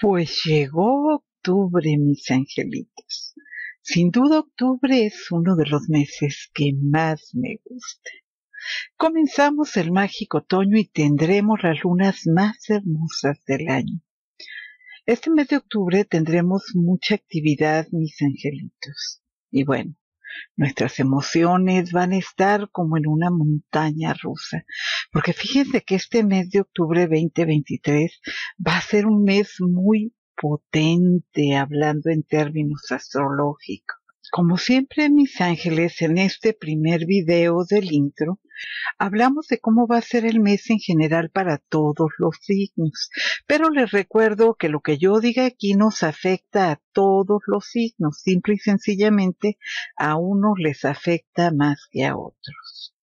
Pues llegó octubre, mis angelitos. Sin duda octubre es uno de los meses que más me gusta. Comenzamos el mágico otoño y tendremos las lunas más hermosas del año. Este mes de octubre tendremos mucha actividad, mis angelitos. Y bueno, Nuestras emociones van a estar como en una montaña rusa. Porque fíjense que este mes de octubre 2023 va a ser un mes muy potente hablando en términos astrológicos. Como siempre, mis ángeles, en este primer video del intro, Hablamos de cómo va a ser el mes en general para todos los signos, pero les recuerdo que lo que yo diga aquí nos afecta a todos los signos, simple y sencillamente a unos les afecta más que a otros.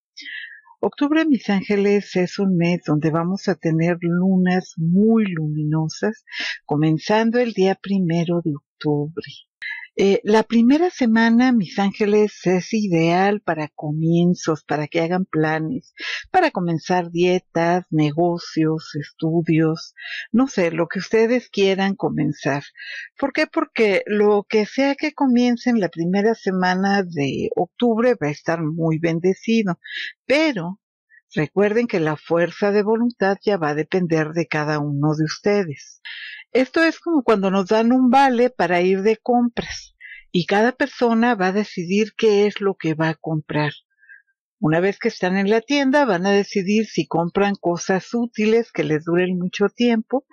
Octubre, mis ángeles, es un mes donde vamos a tener lunas muy luminosas, comenzando el día primero de octubre. Eh, la primera semana, mis ángeles, es ideal para comienzos, para que hagan planes, para comenzar dietas, negocios, estudios, no sé, lo que ustedes quieran comenzar. ¿Por qué? Porque lo que sea que comiencen la primera semana de octubre va a estar muy bendecido, pero recuerden que la fuerza de voluntad ya va a depender de cada uno de ustedes. Esto es como cuando nos dan un vale para ir de compras y cada persona va a decidir qué es lo que va a comprar. Una vez que están en la tienda van a decidir si compran cosas útiles que les duren mucho tiempo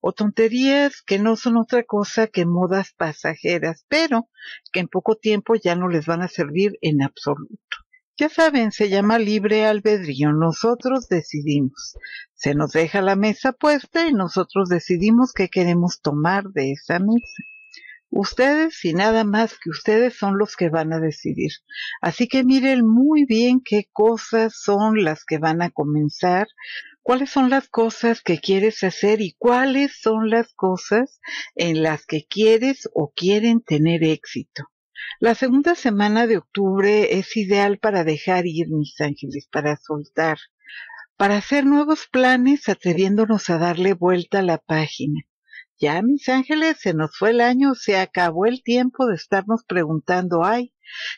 o tonterías que no son otra cosa que modas pasajeras, pero que en poco tiempo ya no les van a servir en absoluto. Ya saben, se llama libre albedrío. Nosotros decidimos. Se nos deja la mesa puesta y nosotros decidimos qué queremos tomar de esa mesa. Ustedes y nada más que ustedes son los que van a decidir. Así que miren muy bien qué cosas son las que van a comenzar, cuáles son las cosas que quieres hacer y cuáles son las cosas en las que quieres o quieren tener éxito. La segunda semana de octubre es ideal para dejar ir, mis ángeles, para soltar, para hacer nuevos planes atreviéndonos a darle vuelta a la página. Ya, mis ángeles, se nos fue el año, se acabó el tiempo de estarnos preguntando, ay,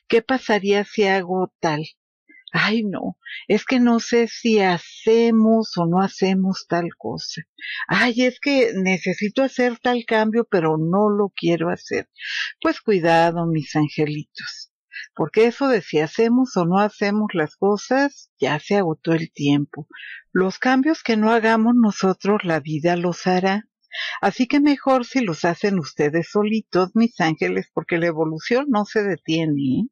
¿qué pasaría si hago tal? ay no, es que no sé si hacemos o no hacemos tal cosa. Ay, es que necesito hacer tal cambio, pero no lo quiero hacer. Pues cuidado, mis angelitos, porque eso de si hacemos o no hacemos las cosas, ya se agotó el tiempo. Los cambios que no hagamos nosotros, la vida los hará. Así que mejor si los hacen ustedes solitos, mis ángeles, porque la evolución no se detiene. ¿eh?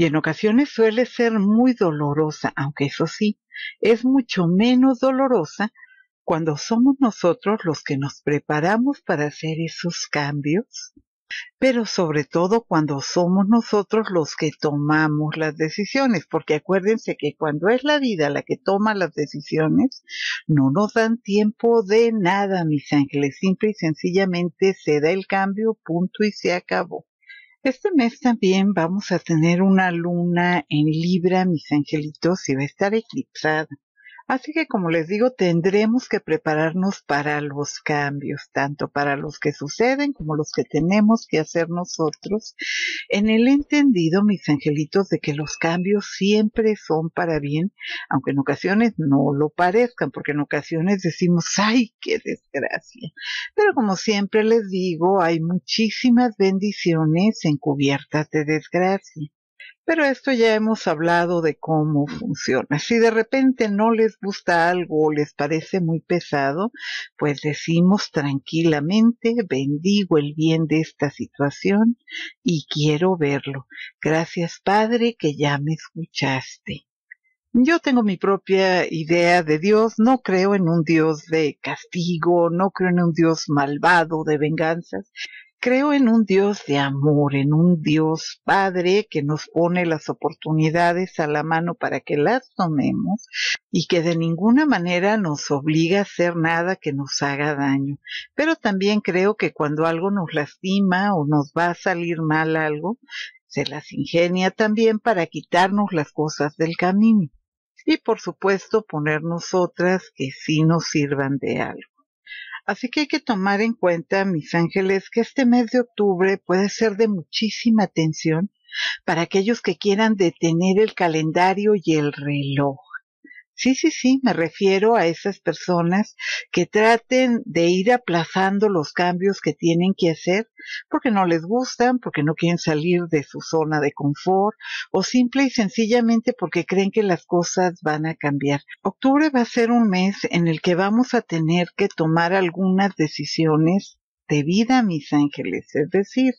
y en ocasiones suele ser muy dolorosa, aunque eso sí, es mucho menos dolorosa cuando somos nosotros los que nos preparamos para hacer esos cambios, pero sobre todo cuando somos nosotros los que tomamos las decisiones, porque acuérdense que cuando es la vida la que toma las decisiones, no nos dan tiempo de nada, mis ángeles, simple y sencillamente se da el cambio, punto y se acabó. Este mes también vamos a tener una luna en Libra, mis angelitos, y va a estar eclipsada. Así que como les digo, tendremos que prepararnos para los cambios, tanto para los que suceden como los que tenemos que hacer nosotros, en el entendido, mis angelitos, de que los cambios siempre son para bien, aunque en ocasiones no lo parezcan, porque en ocasiones decimos, ay, qué desgracia. Pero como siempre les digo, hay muchísimas bendiciones encubiertas de desgracia. Pero esto ya hemos hablado de cómo funciona. Si de repente no les gusta algo o les parece muy pesado, pues decimos tranquilamente, bendigo el bien de esta situación y quiero verlo. Gracias Padre que ya me escuchaste. Yo tengo mi propia idea de Dios, no creo en un Dios de castigo, no creo en un Dios malvado de venganzas creo en un Dios de amor, en un Dios Padre que nos pone las oportunidades a la mano para que las tomemos y que de ninguna manera nos obliga a hacer nada que nos haga daño. Pero también creo que cuando algo nos lastima o nos va a salir mal algo, se las ingenia también para quitarnos las cosas del camino. Y por supuesto ponernos otras que sí nos sirvan de algo. Así que hay que tomar en cuenta, mis ángeles, que este mes de octubre puede ser de muchísima tensión para aquellos que quieran detener el calendario y el reloj. Sí, sí, sí, me refiero a esas personas que traten de ir aplazando los cambios que tienen que hacer porque no les gustan, porque no quieren salir de su zona de confort o simple y sencillamente porque creen que las cosas van a cambiar. Octubre va a ser un mes en el que vamos a tener que tomar algunas decisiones de vida, mis ángeles, es decir,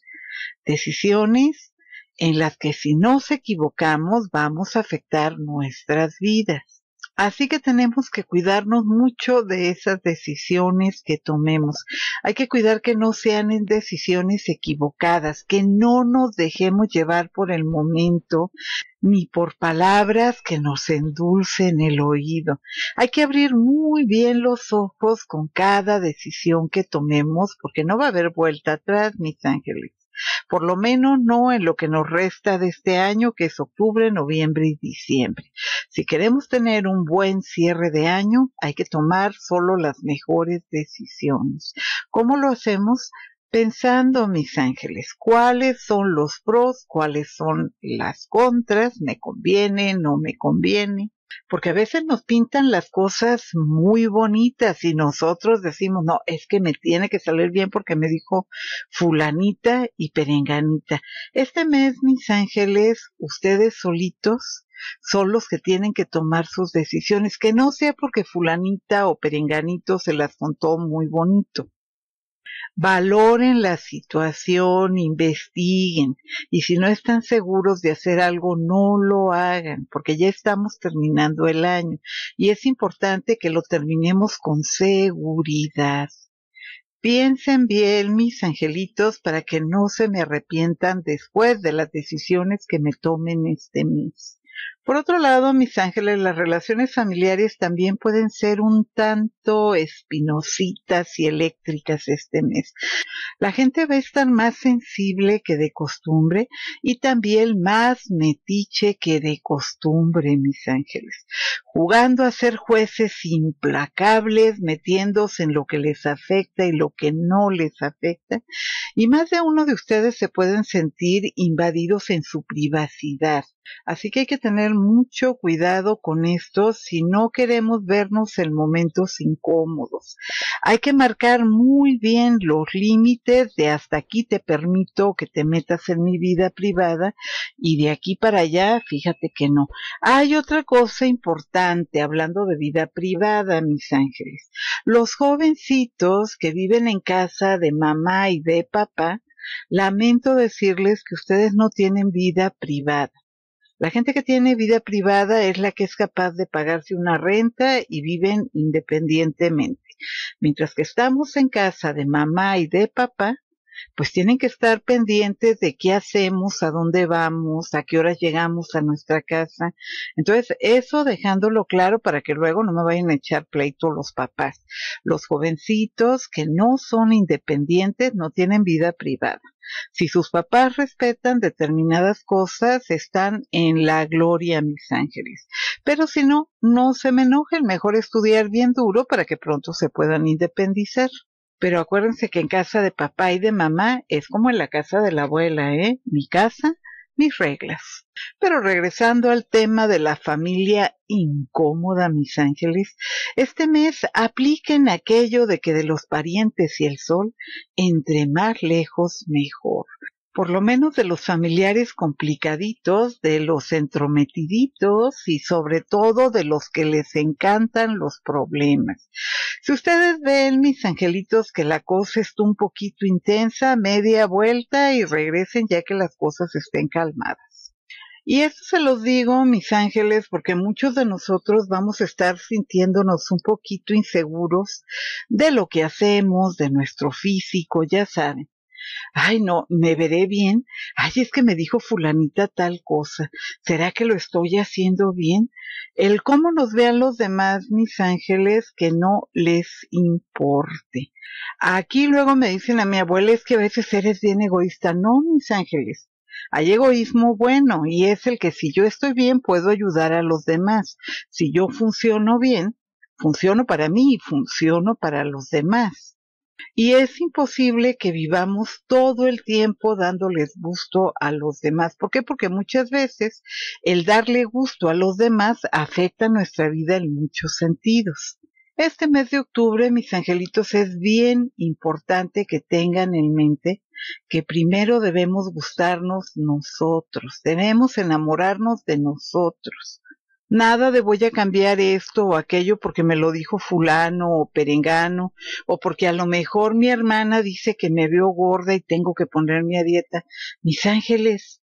decisiones en las que si nos equivocamos vamos a afectar nuestras vidas. Así que tenemos que cuidarnos mucho de esas decisiones que tomemos. Hay que cuidar que no sean decisiones equivocadas, que no nos dejemos llevar por el momento ni por palabras que nos endulcen el oído. Hay que abrir muy bien los ojos con cada decisión que tomemos porque no va a haber vuelta atrás, mis ángeles por lo menos no en lo que nos resta de este año, que es octubre, noviembre y diciembre. Si queremos tener un buen cierre de año, hay que tomar solo las mejores decisiones. ¿Cómo lo hacemos? pensando, mis ángeles, cuáles son los pros, cuáles son las contras, me conviene, no me conviene, porque a veces nos pintan las cosas muy bonitas y nosotros decimos, no, es que me tiene que salir bien porque me dijo fulanita y perenganita. Este mes, mis ángeles, ustedes solitos son los que tienen que tomar sus decisiones, que no sea porque fulanita o perenganito se las contó muy bonito valoren la situación, investiguen y si no están seguros de hacer algo, no lo hagan porque ya estamos terminando el año y es importante que lo terminemos con seguridad. Piensen bien, mis angelitos, para que no se me arrepientan después de las decisiones que me tomen este mes. Por otro lado, mis ángeles, las relaciones familiares también pueden ser un tanto espinositas y eléctricas este mes. La gente va a estar más sensible que de costumbre y también más metiche que de costumbre, mis ángeles. Jugando a ser jueces implacables, metiéndose en lo que les afecta y lo que no les afecta. Y más de uno de ustedes se pueden sentir invadidos en su privacidad. Así que hay que tener mucho cuidado con esto si no queremos vernos en momentos incómodos. Hay que marcar muy bien los límites de hasta aquí te permito que te metas en mi vida privada y de aquí para allá, fíjate que no. Hay otra cosa importante hablando de vida privada, mis ángeles. Los jovencitos que viven en casa de mamá y de papá, lamento decirles que ustedes no tienen vida privada. La gente que tiene vida privada es la que es capaz de pagarse una renta y viven independientemente. Mientras que estamos en casa de mamá y de papá, pues tienen que estar pendientes de qué hacemos, a dónde vamos, a qué horas llegamos a nuestra casa. Entonces, eso dejándolo claro para que luego no me vayan a echar pleito los papás. Los jovencitos que no son independientes no tienen vida privada. Si sus papás respetan determinadas cosas, están en la gloria, mis ángeles. Pero si no, no se me enojen, mejor estudiar bien duro para que pronto se puedan independizar pero acuérdense que en casa de papá y de mamá es como en la casa de la abuela, ¿eh? Mi casa, mis reglas. Pero regresando al tema de la familia incómoda, mis ángeles, este mes apliquen aquello de que de los parientes y el sol, entre más lejos mejor. Por lo menos de los familiares complicaditos, de los entrometiditos y sobre todo de los que les encantan los problemas. Si ustedes ven, mis angelitos, que la cosa está un poquito intensa, media vuelta y regresen ya que las cosas estén calmadas. Y esto se los digo, mis ángeles, porque muchos de nosotros vamos a estar sintiéndonos un poquito inseguros de lo que hacemos, de nuestro físico, ya saben ay no, me veré bien, ay es que me dijo fulanita tal cosa, ¿será que lo estoy haciendo bien? El cómo nos vean los demás, mis ángeles, que no les importe. Aquí luego me dicen a mi abuela es que a veces eres bien egoísta, no, mis ángeles. Hay egoísmo bueno y es el que si yo estoy bien puedo ayudar a los demás. Si yo funciono bien, funciono para mí y funciono para los demás. Y es imposible que vivamos todo el tiempo dándoles gusto a los demás. ¿Por qué? Porque muchas veces el darle gusto a los demás afecta nuestra vida en muchos sentidos. Este mes de octubre, mis angelitos, es bien importante que tengan en mente que primero debemos gustarnos nosotros, debemos enamorarnos de nosotros. Nada de voy a cambiar esto o aquello porque me lo dijo fulano o perengano o porque a lo mejor mi hermana dice que me veo gorda y tengo que ponerme a dieta. Mis ángeles,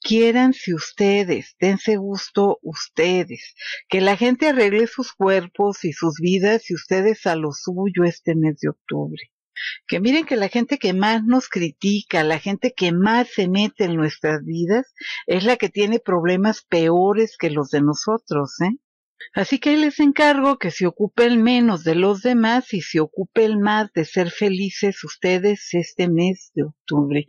quieran si ustedes, dense gusto ustedes, que la gente arregle sus cuerpos y sus vidas y ustedes a lo suyo este mes de octubre que miren que la gente que más nos critica, la gente que más se mete en nuestras vidas, es la que tiene problemas peores que los de nosotros, ¿eh? Así que les encargo que se ocupen menos de los demás y se ocupen más de ser felices ustedes este mes de octubre.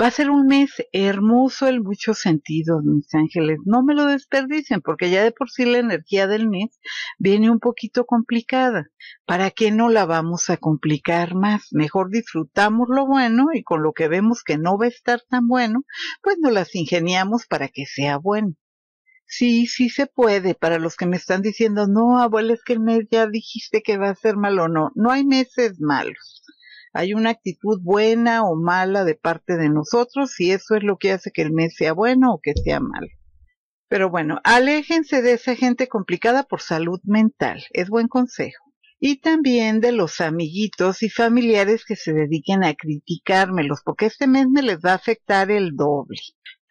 Va a ser un mes hermoso en muchos sentidos, mis ángeles. No me lo desperdicien porque ya de por sí la energía del mes viene un poquito complicada. ¿Para qué no la vamos a complicar más? Mejor disfrutamos lo bueno y con lo que vemos que no va a estar tan bueno, pues nos las ingeniamos para que sea bueno. Sí, sí se puede. Para los que me están diciendo, no, abuela, es que el mes ya dijiste que va a ser malo. No, no hay meses malos. Hay una actitud buena o mala de parte de nosotros y eso es lo que hace que el mes sea bueno o que sea malo. Pero bueno, aléjense de esa gente complicada por salud mental. Es buen consejo y también de los amiguitos y familiares que se dediquen a criticármelos, porque este mes me les va a afectar el doble.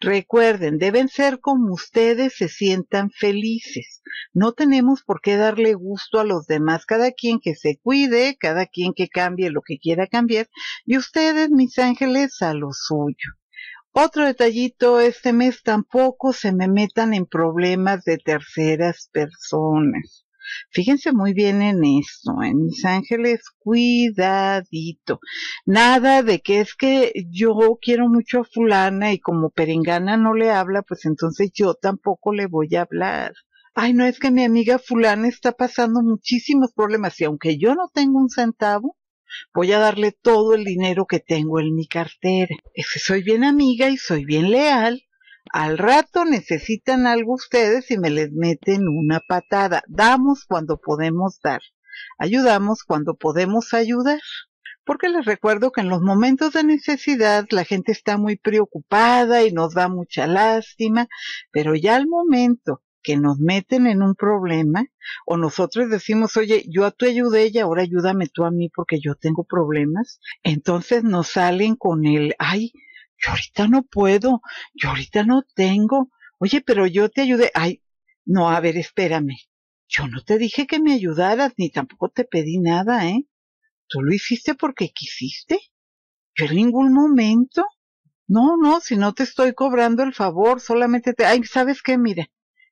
Recuerden, deben ser como ustedes se sientan felices. No tenemos por qué darle gusto a los demás. Cada quien que se cuide, cada quien que cambie lo que quiera cambiar. Y ustedes, mis ángeles, a lo suyo. Otro detallito, este mes tampoco se me metan en problemas de terceras personas. Fíjense muy bien en esto, en mis ángeles, cuidadito. Nada de que es que yo quiero mucho a fulana y como perengana no le habla, pues entonces yo tampoco le voy a hablar. Ay, no es que mi amiga fulana está pasando muchísimos problemas y aunque yo no tengo un centavo, voy a darle todo el dinero que tengo en mi cartera. Es que soy bien amiga y soy bien leal al rato necesitan algo ustedes y me les meten una patada. Damos cuando podemos dar. Ayudamos cuando podemos ayudar. Porque les recuerdo que en los momentos de necesidad la gente está muy preocupada y nos da mucha lástima, pero ya al momento que nos meten en un problema o nosotros decimos, oye, yo a tu ayudé y ahora ayúdame tú a mí porque yo tengo problemas, entonces nos salen con el, ay, yo ahorita no puedo, yo ahorita no tengo, oye, pero yo te ayudé, ay, no, a ver, espérame, yo no te dije que me ayudaras, ni tampoco te pedí nada, ¿eh? Tú lo hiciste porque quisiste. Yo en ningún momento. No, no, si no te estoy cobrando el favor, solamente te... Ay, ¿sabes qué? Mira,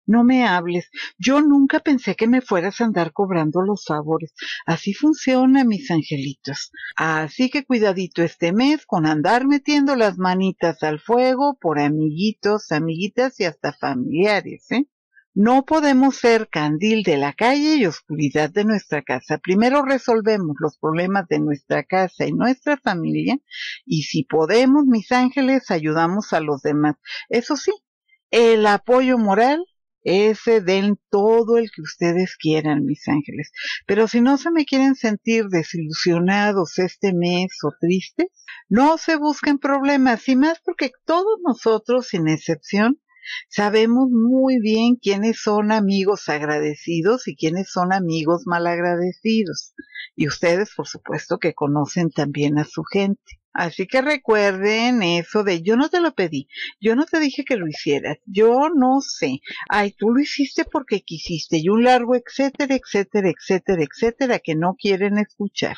no me hables. Yo nunca pensé que me fueras a andar cobrando los sabores. Así funciona, mis angelitos. Así que cuidadito este mes con andar metiendo las manitas al fuego por amiguitos, amiguitas y hasta familiares, ¿eh? No podemos ser candil de la calle y oscuridad de nuestra casa. Primero resolvemos los problemas de nuestra casa y nuestra familia y si podemos, mis ángeles, ayudamos a los demás. Eso sí, el apoyo moral ese den todo el que ustedes quieran, mis ángeles. Pero si no se me quieren sentir desilusionados este mes o tristes, no se busquen problemas y más porque todos nosotros, sin excepción, Sabemos muy bien quiénes son amigos agradecidos y quiénes son amigos malagradecidos. Y ustedes, por supuesto, que conocen también a su gente. Así que recuerden eso de yo no te lo pedí, yo no te dije que lo hicieras, yo no sé, ay, tú lo hiciste porque quisiste y un largo etcétera, etcétera, etcétera, etcétera que no quieren escuchar.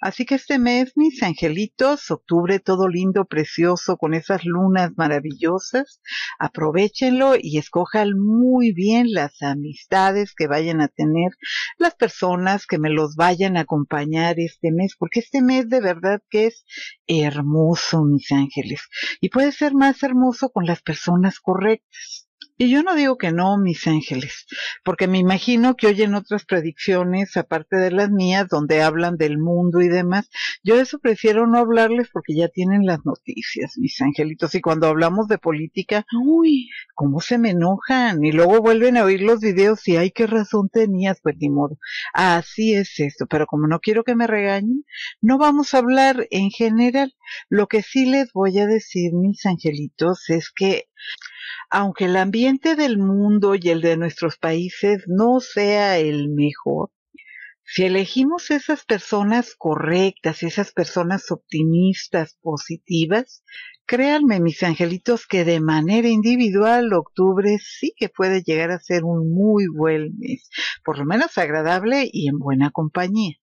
Así que este mes, mis angelitos, octubre todo lindo, precioso, con esas lunas maravillosas, aprovechenlo y escojan muy bien las amistades que vayan a tener, las personas que me los vayan a acompañar este mes, porque este mes de verdad que es hermoso, mis ángeles, y puede ser más hermoso con las personas correctas. Y yo no digo que no, mis ángeles, porque me imagino que oyen otras predicciones, aparte de las mías, donde hablan del mundo y demás. Yo eso prefiero no hablarles porque ya tienen las noticias, mis angelitos. Y cuando hablamos de política, uy, cómo se me enojan. Y luego vuelven a oír los videos y, ay, qué razón tenías, pues ni modo. Así es esto. Pero como no quiero que me regañen, no vamos a hablar en general. Lo que sí les voy a decir, mis angelitos, es que aunque el ambiente del mundo y el de nuestros países no sea el mejor, si elegimos esas personas correctas, esas personas optimistas, positivas, créanme mis angelitos que de manera individual octubre sí que puede llegar a ser un muy buen mes, por lo menos agradable y en buena compañía.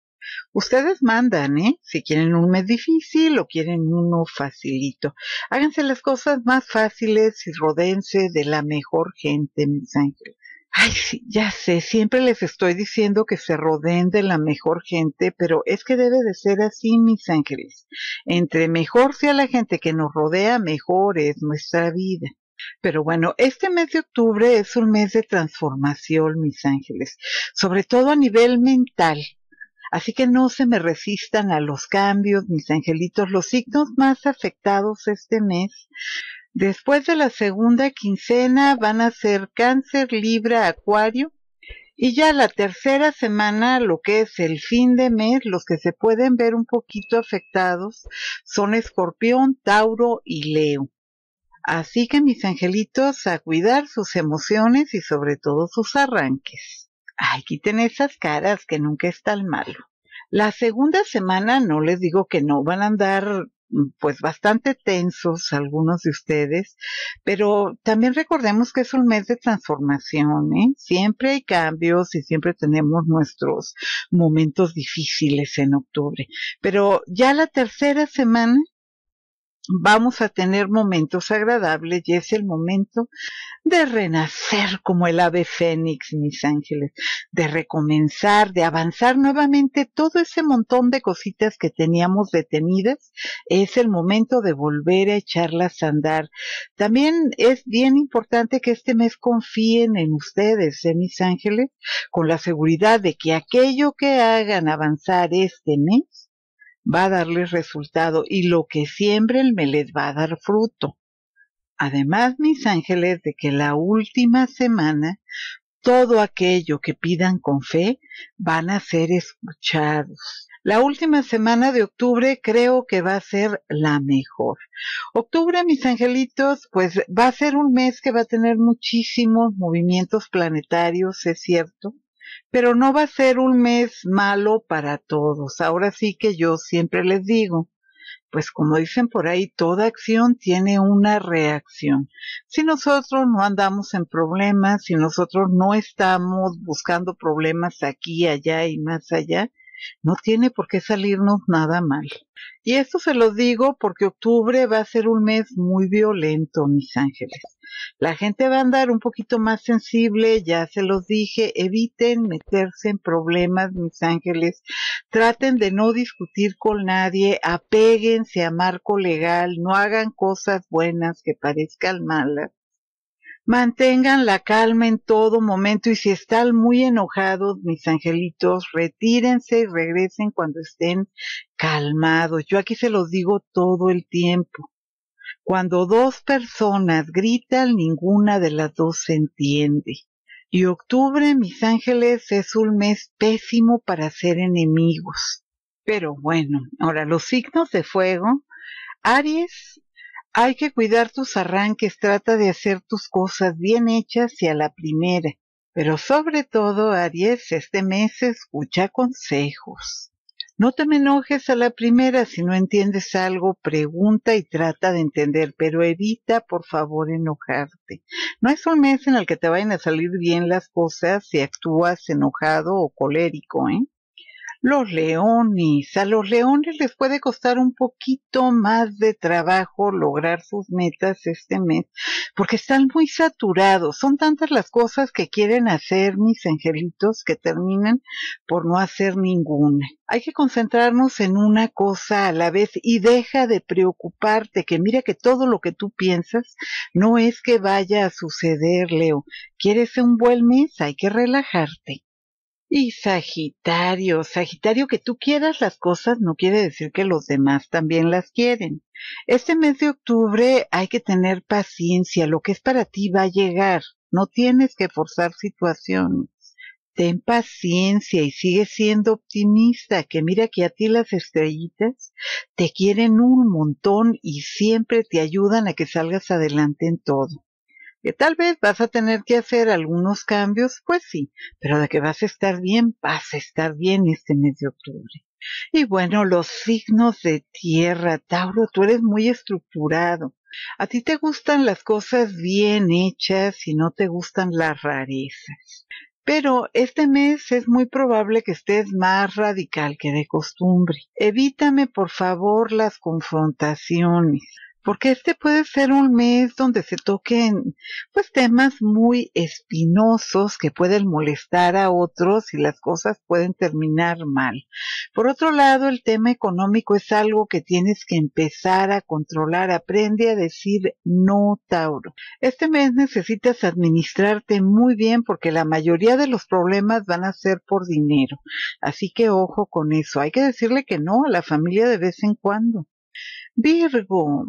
Ustedes mandan, ¿eh? Si quieren un mes difícil o quieren uno facilito. Háganse las cosas más fáciles y rodense de la mejor gente, mis ángeles. Ay, sí, ya sé, siempre les estoy diciendo que se rodeen de la mejor gente, pero es que debe de ser así, mis ángeles. Entre mejor sea la gente que nos rodea, mejor es nuestra vida. Pero bueno, este mes de octubre es un mes de transformación, mis ángeles, sobre todo a nivel mental. Así que no se me resistan a los cambios, mis angelitos. Los signos más afectados este mes, después de la segunda quincena, van a ser cáncer, libra, acuario. Y ya la tercera semana, lo que es el fin de mes, los que se pueden ver un poquito afectados son escorpión, tauro y leo. Así que mis angelitos, a cuidar sus emociones y sobre todo sus arranques. Ay, quiten esas caras, que nunca es tan malo. La segunda semana no les digo que no, van a andar mm, pues bastante tensos algunos de ustedes, pero también recordemos que es un mes de transformación, ¿eh? siempre hay cambios y siempre tenemos nuestros momentos difíciles en octubre, pero ya la tercera semana vamos a tener momentos agradables y es el momento de renacer como el ave fénix, mis ángeles, de recomenzar, de avanzar nuevamente todo ese montón de cositas que teníamos detenidas. Es el momento de volver a echarlas a andar. También es bien importante que este mes confíen en ustedes, ¿eh, mis ángeles, con la seguridad de que aquello que hagan avanzar este mes va a darles resultado y lo que siembren el les va a dar fruto. Además, mis ángeles, de que la última semana todo aquello que pidan con fe van a ser escuchados. La última semana de octubre creo que va a ser la mejor. Octubre, mis angelitos, pues va a ser un mes que va a tener muchísimos movimientos planetarios, es cierto, pero no va a ser un mes malo para todos. Ahora sí que yo siempre les digo, pues como dicen por ahí, toda acción tiene una reacción. Si nosotros no andamos en problemas, si nosotros no estamos buscando problemas aquí, allá y más allá, no tiene por qué salirnos nada mal. Y esto se lo digo porque octubre va a ser un mes muy violento, mis ángeles. La gente va a andar un poquito más sensible, ya se los dije, eviten meterse en problemas, mis ángeles, traten de no discutir con nadie, apéguense a marco legal, no hagan cosas buenas que parezcan malas. Mantengan la calma en todo momento y si están muy enojados, mis angelitos, retírense y regresen cuando estén calmados. Yo aquí se los digo todo el tiempo. Cuando dos personas gritan, ninguna de las dos se entiende. Y octubre, mis ángeles, es un mes pésimo para ser enemigos. Pero bueno, ahora los signos de fuego. Aries, hay que cuidar tus arranques, trata de hacer tus cosas bien hechas y a la primera. Pero sobre todo, Aries, este mes escucha consejos. No te me enojes a la primera, si no entiendes algo, pregunta y trata de entender, pero evita por favor enojarte. No es un mes en el que te vayan a salir bien las cosas si actúas enojado o colérico, ¿eh? los leones. A los leones les puede costar un poquito más de trabajo lograr sus metas este mes porque están muy saturados. Son tantas las cosas que quieren hacer mis angelitos que terminan por no hacer ninguna. Hay que concentrarnos en una cosa a la vez y deja de preocuparte que mira que todo lo que tú piensas no es que vaya a suceder, Leo. ¿Quieres un buen mes? Hay que relajarte. Y Sagitario, Sagitario, que tú quieras las cosas no quiere decir que los demás también las quieren. Este mes de octubre hay que tener paciencia, lo que es para ti va a llegar, no tienes que forzar situaciones. Ten paciencia y sigue siendo optimista, que mira que a ti las estrellitas te quieren un montón y siempre te ayudan a que salgas adelante en todo que tal vez vas a tener que hacer algunos cambios, pues sí, pero de que vas a estar bien, vas a estar bien este mes de octubre. Y bueno, los signos de tierra, Tauro, tú eres muy estructurado. A ti te gustan las cosas bien hechas y no te gustan las rarezas. Pero este mes es muy probable que estés más radical que de costumbre. Evítame, por favor, las confrontaciones porque este puede ser un mes donde se toquen pues temas muy espinosos que pueden molestar a otros y las cosas pueden terminar mal. Por otro lado, el tema económico es algo que tienes que empezar a controlar, aprende a decir no, Tauro. Este mes necesitas administrarte muy bien porque la mayoría de los problemas van a ser por dinero. Así que ojo con eso, hay que decirle que no a la familia de vez en cuando. Virgo,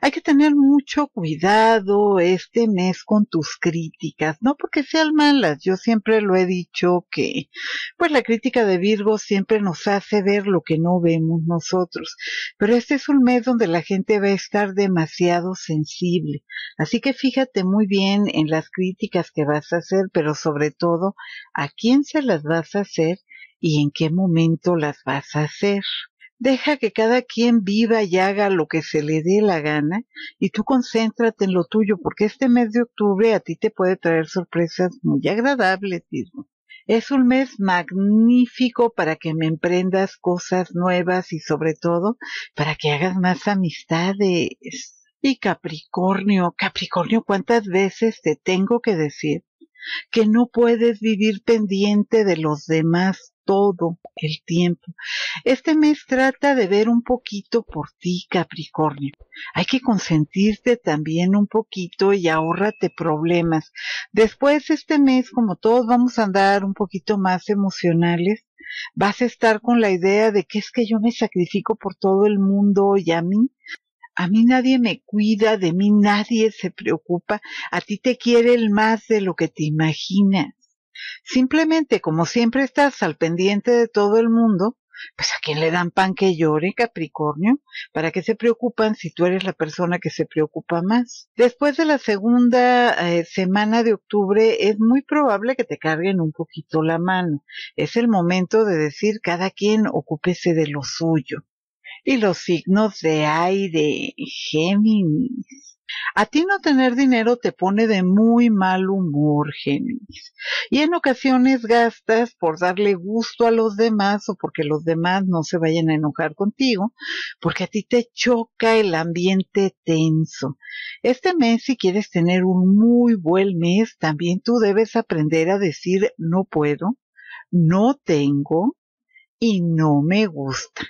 hay que tener mucho cuidado este mes con tus críticas, no porque sean malas, yo siempre lo he dicho que pues la crítica de Virgo siempre nos hace ver lo que no vemos nosotros, pero este es un mes donde la gente va a estar demasiado sensible, así que fíjate muy bien en las críticas que vas a hacer, pero sobre todo a quién se las vas a hacer y en qué momento las vas a hacer. Deja que cada quien viva y haga lo que se le dé la gana y tú concéntrate en lo tuyo porque este mes de octubre a ti te puede traer sorpresas muy agradables, Es un mes magnífico para que me emprendas cosas nuevas y sobre todo para que hagas más amistades. Y Capricornio, Capricornio, ¿cuántas veces te tengo que decir que no puedes vivir pendiente de los demás? todo el tiempo. Este mes trata de ver un poquito por ti, Capricornio. Hay que consentirte también un poquito y ahórrate problemas. Después este mes, como todos vamos a andar un poquito más emocionales, vas a estar con la idea de que es que yo me sacrifico por todo el mundo y a mí. A mí nadie me cuida, de mí nadie se preocupa. A ti te quiere el más de lo que te imaginas Simplemente, como siempre estás al pendiente de todo el mundo, pues a quién le dan pan que llore, Capricornio, para qué se preocupan si tú eres la persona que se preocupa más. Después de la segunda eh, semana de octubre es muy probable que te carguen un poquito la mano. Es el momento de decir cada quien ocúpese de lo suyo. Y los signos de aire, Géminis. A ti no tener dinero te pone de muy mal humor, Géminis. Y en ocasiones gastas por darle gusto a los demás o porque los demás no se vayan a enojar contigo, porque a ti te choca el ambiente tenso. Este mes, si quieres tener un muy buen mes, también tú debes aprender a decir no puedo, no tengo y no me gusta.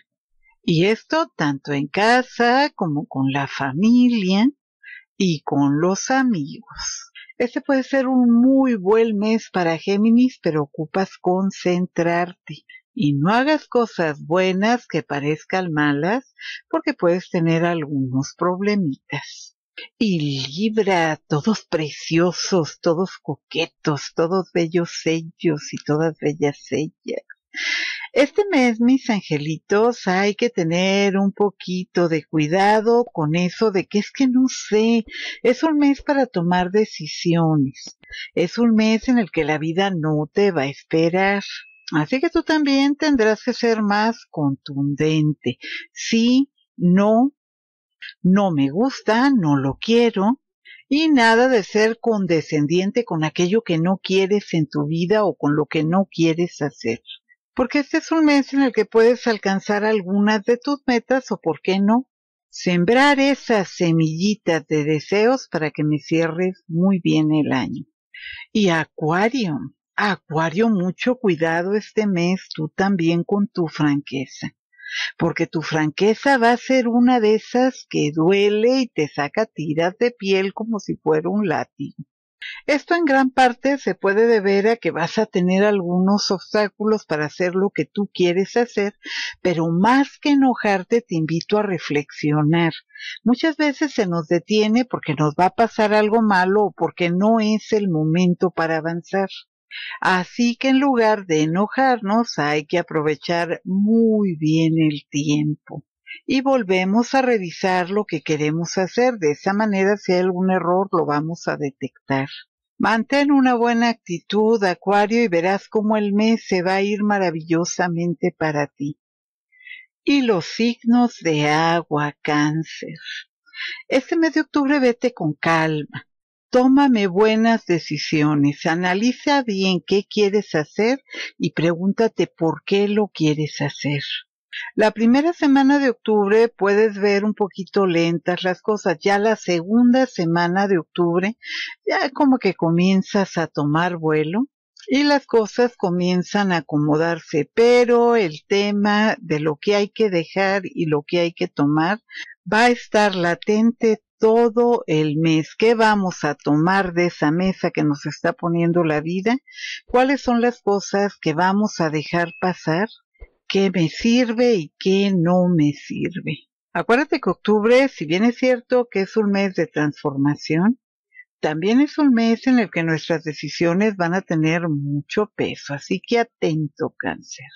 Y esto tanto en casa como con la familia y con los amigos. Este puede ser un muy buen mes para Géminis, pero ocupas concentrarte y no hagas cosas buenas que parezcan malas porque puedes tener algunos problemitas. Y Libra, todos preciosos, todos coquetos, todos bellos sellos y todas bellas sellas. Este mes, mis angelitos, hay que tener un poquito de cuidado con eso de que es que no sé, es un mes para tomar decisiones, es un mes en el que la vida no te va a esperar. Así que tú también tendrás que ser más contundente. Sí, no, no me gusta, no lo quiero, y nada de ser condescendiente con aquello que no quieres en tu vida o con lo que no quieres hacer porque este es un mes en el que puedes alcanzar algunas de tus metas o, por qué no, sembrar esas semillitas de deseos para que me cierres muy bien el año. Y Acuario, Acuario, mucho cuidado este mes tú también con tu franqueza, porque tu franqueza va a ser una de esas que duele y te saca tiras de piel como si fuera un látigo. Esto en gran parte se puede deber a que vas a tener algunos obstáculos para hacer lo que tú quieres hacer, pero más que enojarte te invito a reflexionar. Muchas veces se nos detiene porque nos va a pasar algo malo o porque no es el momento para avanzar. Así que en lugar de enojarnos hay que aprovechar muy bien el tiempo y volvemos a revisar lo que queremos hacer. De esa manera, si hay algún error, lo vamos a detectar. Mantén una buena actitud, Acuario, y verás cómo el mes se va a ir maravillosamente para ti. Y los signos de agua, cáncer. Este mes de octubre vete con calma. Tómame buenas decisiones. Analiza bien qué quieres hacer y pregúntate por qué lo quieres hacer. La primera semana de octubre puedes ver un poquito lentas las cosas. Ya la segunda semana de octubre ya como que comienzas a tomar vuelo y las cosas comienzan a acomodarse, pero el tema de lo que hay que dejar y lo que hay que tomar va a estar latente todo el mes. ¿Qué vamos a tomar de esa mesa que nos está poniendo la vida? ¿Cuáles son las cosas que vamos a dejar pasar? qué me sirve y qué no me sirve. Acuérdate que octubre, si bien es cierto que es un mes de transformación, también es un mes en el que nuestras decisiones van a tener mucho peso, así que atento cáncer.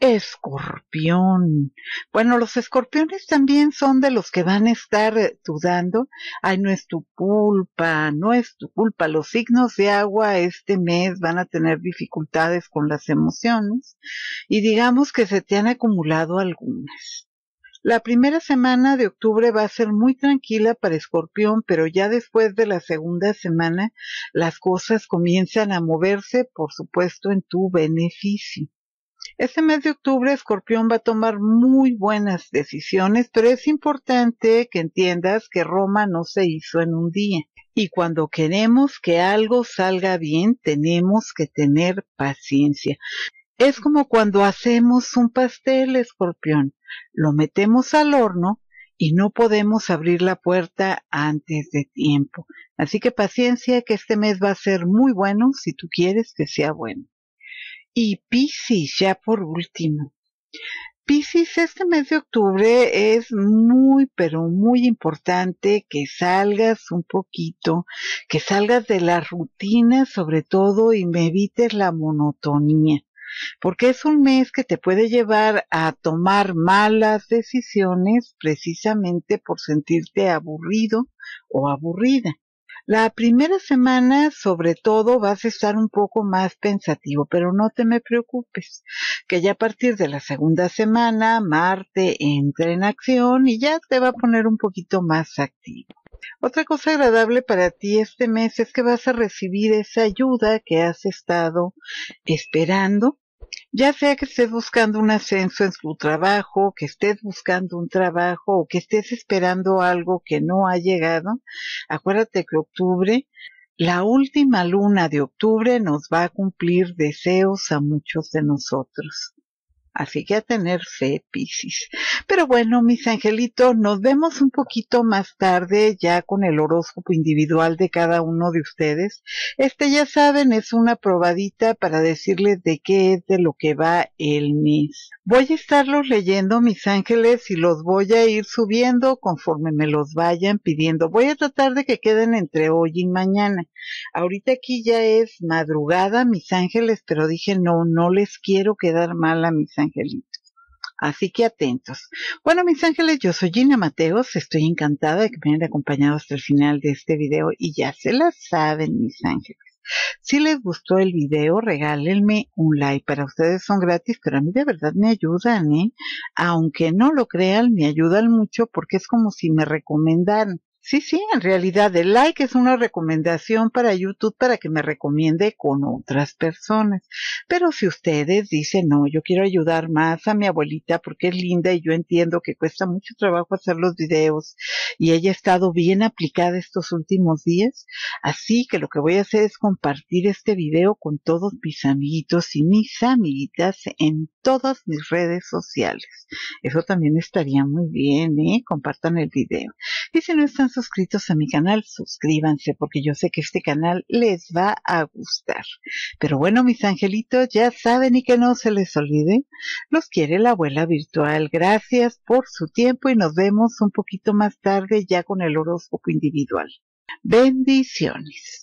Escorpión. Bueno, los escorpiones también son de los que van a estar eh, dudando. Ay, no es tu culpa, no es tu culpa. Los signos de agua este mes van a tener dificultades con las emociones y digamos que se te han acumulado algunas. La primera semana de octubre va a ser muy tranquila para Escorpión, pero ya después de la segunda semana las cosas comienzan a moverse, por supuesto, en tu beneficio. Este mes de octubre Escorpión va a tomar muy buenas decisiones, pero es importante que entiendas que Roma no se hizo en un día. Y cuando queremos que algo salga bien, tenemos que tener paciencia. Es como cuando hacemos un pastel, escorpión. Lo metemos al horno y no podemos abrir la puerta antes de tiempo. Así que paciencia, que este mes va a ser muy bueno si tú quieres que sea bueno y Pisces ya por último. Piscis, este mes de octubre es muy, pero muy importante que salgas un poquito, que salgas de la rutina sobre todo y me evites la monotonía, porque es un mes que te puede llevar a tomar malas decisiones precisamente por sentirte aburrido o aburrida. La primera semana, sobre todo, vas a estar un poco más pensativo, pero no te me preocupes, que ya a partir de la segunda semana, Marte entra en acción y ya te va a poner un poquito más activo. Otra cosa agradable para ti este mes es que vas a recibir esa ayuda que has estado esperando ya sea que estés buscando un ascenso en tu trabajo, que estés buscando un trabajo o que estés esperando algo que no ha llegado, acuérdate que octubre, la última luna de octubre nos va a cumplir deseos a muchos de nosotros. Así que a tener fe, Piscis. Pero bueno, mis angelitos, nos vemos un poquito más tarde ya con el horóscopo individual de cada uno de ustedes. Este ya saben, es una probadita para decirles de qué es de lo que va el mes. Voy a estarlos leyendo, mis ángeles, y los voy a ir subiendo conforme me los vayan pidiendo. Voy a tratar de que queden entre hoy y mañana. Ahorita aquí ya es madrugada, mis ángeles, pero dije, no, no les quiero quedar mal a mis angelitos. Así que atentos. Bueno, mis ángeles, yo soy Gina Mateos. Estoy encantada de que me hayan acompañado hasta el final de este video y ya se las saben, mis ángeles. Si les gustó el video, regálenme un like. Para ustedes son gratis, pero a mí de verdad me ayudan, ¿eh? Aunque no lo crean, me ayudan mucho porque es como si me recomendaran. Sí, sí, en realidad el like es una recomendación para YouTube para que me recomiende con otras personas. Pero si ustedes dicen, no, yo quiero ayudar más a mi abuelita porque es linda y yo entiendo que cuesta mucho trabajo hacer los videos y ella ha estado bien aplicada estos últimos días, así que lo que voy a hacer es compartir este video con todos mis amiguitos y mis amiguitas en todas mis redes sociales. Eso también estaría muy bien, ¿eh? Compartan el video. Y no suscritos a mi canal, suscríbanse porque yo sé que este canal les va a gustar. Pero bueno, mis angelitos, ya saben y que no se les olvide, los quiere la abuela virtual. Gracias por su tiempo y nos vemos un poquito más tarde ya con el horóscopo individual. Bendiciones.